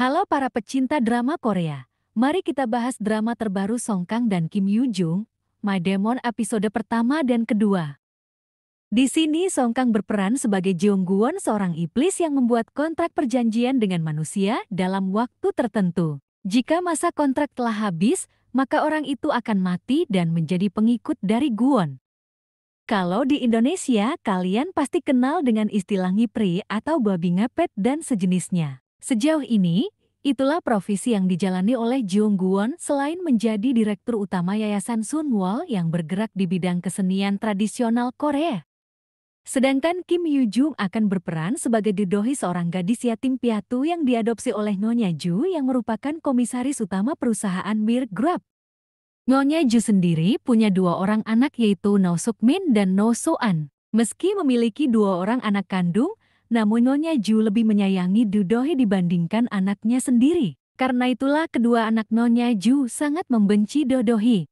Halo para pecinta drama Korea. Mari kita bahas drama terbaru Song Kang dan Kim Yoo Jung, My Demon episode pertama dan kedua. Di sini Song Kang berperan sebagai Jeong Guon, seorang iblis yang membuat kontrak perjanjian dengan manusia dalam waktu tertentu. Jika masa kontrak telah habis, maka orang itu akan mati dan menjadi pengikut dari Guon. Kalau di Indonesia, kalian pasti kenal dengan istilah ngipri atau babi ngepet dan sejenisnya. Sejauh ini, itulah profesi yang dijalani oleh Jung Guon selain menjadi Direktur Utama Yayasan Sun Wall yang bergerak di bidang kesenian tradisional Korea. Sedangkan Kim Yu Jung akan berperan sebagai didohi seorang gadis yatim piatu yang diadopsi oleh Nyonya Ju yang merupakan komisaris utama perusahaan Mir Grab. Nyonya Ju sendiri punya dua orang anak yaitu No Suk Min dan No So An. Meski memiliki dua orang anak kandung, namun Nyonya Ju lebih menyayangi Dudohi dibandingkan anaknya sendiri. Karena itulah kedua anak Nyonya Ju sangat membenci Dodohi.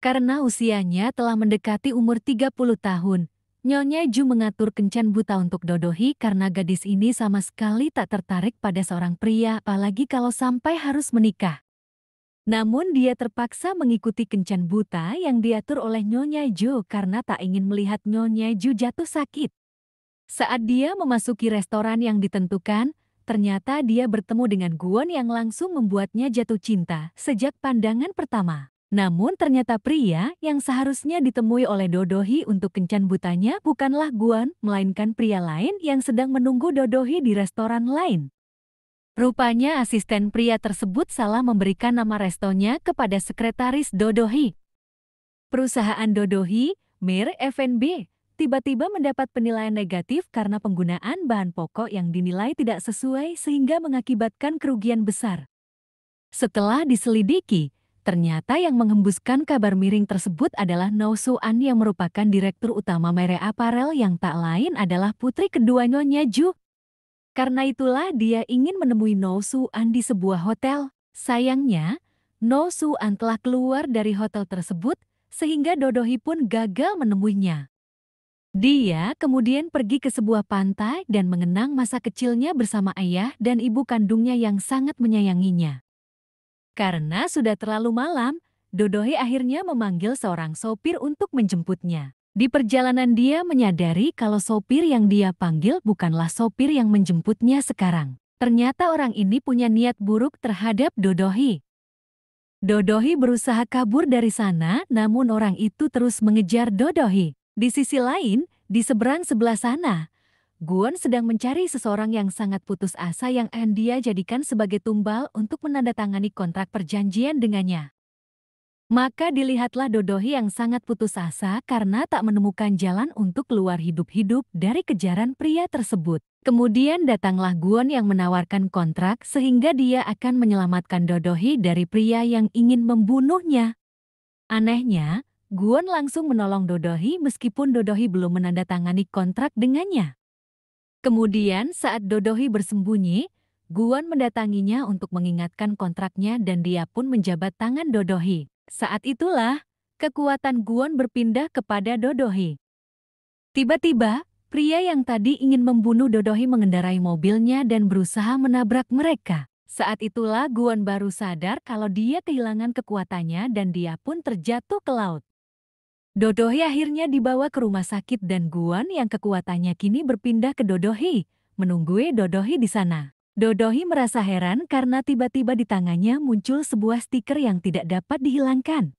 Karena usianya telah mendekati umur 30 tahun, Nyonya Ju mengatur kencan buta untuk Dodohi karena gadis ini sama sekali tak tertarik pada seorang pria apalagi kalau sampai harus menikah. Namun dia terpaksa mengikuti kencan buta yang diatur oleh Nyonya Ju karena tak ingin melihat Nyonya Ju jatuh sakit. Saat dia memasuki restoran yang ditentukan, ternyata dia bertemu dengan Guan yang langsung membuatnya jatuh cinta sejak pandangan pertama. Namun ternyata pria yang seharusnya ditemui oleh Dodohi untuk kencan butanya bukanlah Guan, melainkan pria lain yang sedang menunggu Dodohi di restoran lain. Rupanya asisten pria tersebut salah memberikan nama restonya kepada sekretaris Dodohi. Perusahaan Dodohi, Mir FNB tiba-tiba mendapat penilaian negatif karena penggunaan bahan pokok yang dinilai tidak sesuai sehingga mengakibatkan kerugian besar. Setelah diselidiki, ternyata yang menghembuskan kabar miring tersebut adalah Su An yang merupakan direktur utama Mere Apparel yang tak lain adalah putri kedua Nyonya Ju. Karena itulah dia ingin menemui Su An di sebuah hotel. Sayangnya, No Su An telah keluar dari hotel tersebut, sehingga Dodohi pun gagal menemuinya. Dia kemudian pergi ke sebuah pantai dan mengenang masa kecilnya bersama ayah dan ibu kandungnya yang sangat menyayanginya. Karena sudah terlalu malam, Dodohi akhirnya memanggil seorang sopir untuk menjemputnya. Di perjalanan dia menyadari kalau sopir yang dia panggil bukanlah sopir yang menjemputnya sekarang. Ternyata orang ini punya niat buruk terhadap Dodohi. Dodohi berusaha kabur dari sana namun orang itu terus mengejar Dodohi. Di sisi lain, di seberang sebelah sana, Guon sedang mencari seseorang yang sangat putus asa yang Andia jadikan sebagai tumbal untuk menandatangani kontrak perjanjian dengannya. Maka dilihatlah Dodohi yang sangat putus asa karena tak menemukan jalan untuk keluar hidup-hidup dari kejaran pria tersebut. Kemudian datanglah Guon yang menawarkan kontrak sehingga dia akan menyelamatkan Dodohi dari pria yang ingin membunuhnya. Anehnya, Guon langsung menolong Dodohi meskipun Dodohi belum menandatangani kontrak dengannya. Kemudian saat Dodohi bersembunyi, Guan mendatanginya untuk mengingatkan kontraknya dan dia pun menjabat tangan Dodohi. Saat itulah, kekuatan Guan berpindah kepada Dodohi. Tiba-tiba, pria yang tadi ingin membunuh Dodohi mengendarai mobilnya dan berusaha menabrak mereka. Saat itulah Guan baru sadar kalau dia kehilangan kekuatannya dan dia pun terjatuh ke laut. Dodohi akhirnya dibawa ke rumah sakit dan Guan yang kekuatannya kini berpindah ke Dodohi, menunggui Dodohi di sana. Dodohi merasa heran karena tiba-tiba di tangannya muncul sebuah stiker yang tidak dapat dihilangkan.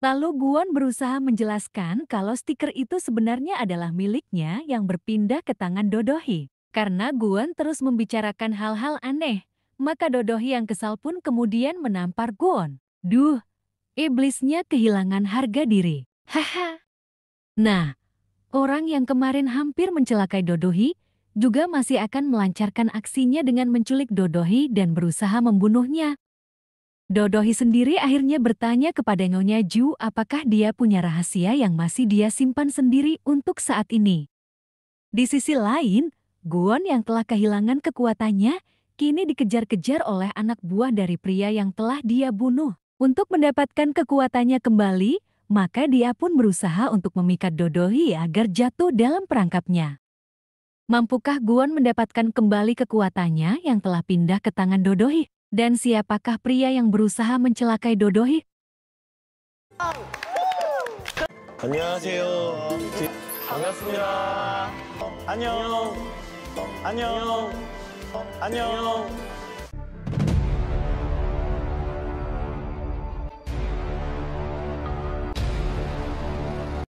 Lalu Guan berusaha menjelaskan kalau stiker itu sebenarnya adalah miliknya yang berpindah ke tangan Dodohi. Karena Guan terus membicarakan hal-hal aneh, maka Dodohi yang kesal pun kemudian menampar Guan. Duh, iblisnya kehilangan harga diri. Haha. Nah, orang yang kemarin hampir mencelakai Dodohi juga masih akan melancarkan aksinya dengan menculik Dodohi dan berusaha membunuhnya. Dodohi sendiri akhirnya bertanya kepada Nyonya Ju apakah dia punya rahasia yang masih dia simpan sendiri untuk saat ini. Di sisi lain, Guon yang telah kehilangan kekuatannya kini dikejar-kejar oleh anak buah dari pria yang telah dia bunuh. Untuk mendapatkan kekuatannya kembali, maka dia pun berusaha untuk memikat Dodohi agar jatuh dalam perangkapnya. Mampukah Guon mendapatkan kembali kekuatannya yang telah pindah ke tangan Dodohi? Dan siapakah pria yang berusaha mencelakai Dodohi?